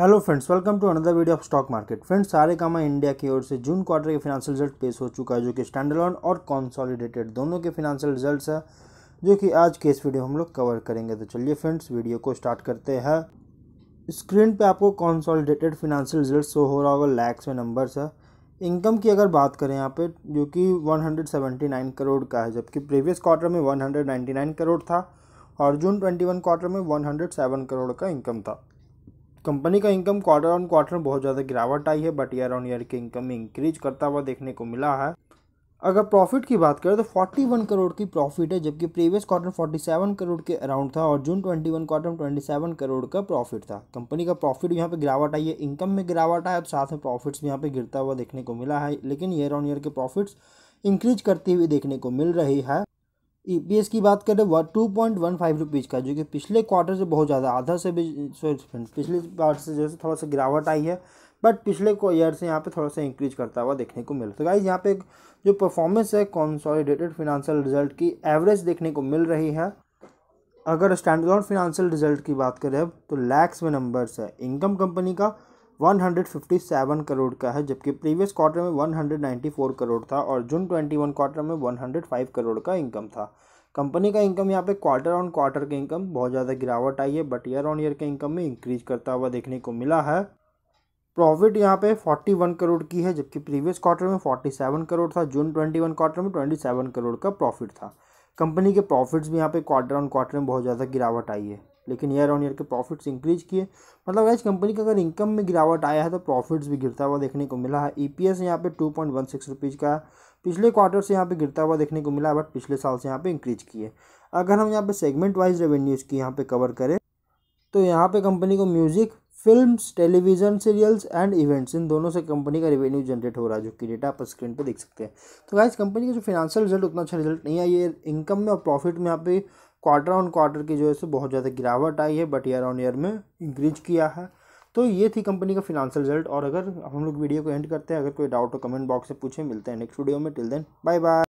hello friends welcome to another video of stock market friends Saregama India की ओर से June quarter के financial result पेश हो चुका है जो कि स्टैंडलॉन और कॉन्सॉलिडेटेड दोनों के फिनेंशियल रिजल्ट है जो कि आज के इस वीडियो हम लोग कवर करेंगे तो चलिए फ्रेंड्स वीडियो को स्टार्ट करते हैं स्क्रीन पर आपको कॉन्सॉलिडेटेड फिनेंशियल रिजल्ट शो हो रहा होगा लैक्स में नंबर है इनकम की अगर बात करें यहाँ पे जो कि वन करोड़ का है जबकि प्रीवियस क्वार्टर में वन करोड़ था और जून ट्वेंटी क्वार्टर में वन करोड़ का इनकम था कंपनी का इनकम क्वार्टर ऑन क्वार्टर में बहुत ज़्यादा गिरावट आई है बट ईयर ऑन ईयर के इनकम में इंक्रीज करता हुआ देखने को मिला है अगर प्रॉफिट की बात करें तो 41 करोड़ की प्रॉफिट है जबकि प्रीवियस क्वार्टर 47 करोड़ के अराउंड था और जून 21 क्वार्टर में 27 करोड़ का प्रॉफिट था कंपनी का प्रॉफिट यहाँ पे गिरावट आई है इनकम में गिरावट आया तो साथ में प्रॉफिट्स भी यहाँ पे गिरता हुआ देखने को मिला है लेकिन ईयर ऑन ईयर के प्रॉफिट्स इंक्रीज करती हुई देखने को मिल रही है ई e की बात करें वह two point one five rupees का जो कि पिछले क्वार्टर से बहुत ज़्यादा आधा से भी सॉरी पिछले क्वार्टर से जो है थोड़ा सा गिरावट आई है बट पिछले को ईयर से यहाँ पे थोड़ा सा इंक्रीज करता हुआ देखने को मिला तो गाइज यहाँ पे जो परफॉर्मेंस है कॉन्सॉलिडेटेड फिनेंशियल रिजल्ट की एवरेज देखने को मिल रही है अगर स्टैंड फिनेंशियल रिजल्ट की बात करें तो लैक्स में नंबर्स है इनकम कंपनी का 157 करोड़ का है जबकि प्रीवियस क्वार्टर में 194 करोड़ था और जून 21 क्वार्टर में 105 करोड़ का इनकम था कंपनी का इनकम यहाँ पे क्वार्टर ऑन क्वार्टर का इनकम बहुत ज़्यादा गिरावट आई है बट ईयर ऑन ईयर के इनकम में इंक्रीज करता हुआ देखने को मिला है प्रॉफिट यहाँ पे 41 करोड़ की है जबकि प्रीवियस क्वार्टर में 47 करोड़ था जून 21 क्वार्टर में 27 करोड़ का प्रॉफिट था कंपनी के प्रॉफिट्स भी यहाँ पे क्वार्टर ऑन क्वार्टर में बहुत ज़्यादा गिरावट आई है लेकिन ईयर ऑन ईयर के प्रॉफिट्स इंक्रीज किए मतलब गैस कंपनी का अगर इनकम में गिरावट आया है तो प्रॉफिट्स भी गिरता हुआ देखने को मिला है ई पी एस यहाँ पे two point one six rupees का पिछले क्वार्टर से यहाँ पे गिरता हुआ देखने को मिला है बट पिछले साल से यहाँ पे इंक्रीज किए अगर हम यहाँ पे सेगमेंट वाइज रेवेन्यूज़ की यहाँ पे कवर करें तो यहाँ पे कंपनी को music film television serials and events इन दोनों से कंपनी का रेवेन्यू जनरेट हो रहा है जो कि डेटा आप स्क्रीन पर देख सकते हैं तो गाइज कंपनी का जो फिनेंशियल रिजल्ट उतना अच्छा रिजल्ट नहीं है ये इनकम में और प्रॉफिट में यहाँ पे क्वार्टर ऑन क्वार्टर की जो है सो बहुत ज़्यादा गिरावट आई है बट ईयर ऑन ईयर में इंक्रीज किया है तो ये थी कंपनी का फिनेंशियल रिजल्ट और अगर हम लोग वीडियो को एंड करते हैं अगर कोई डाउट हो कमेंट बॉक्स से पूछे मिलते हैं नेक्स्ट वीडियो में टिल देन बाय बाय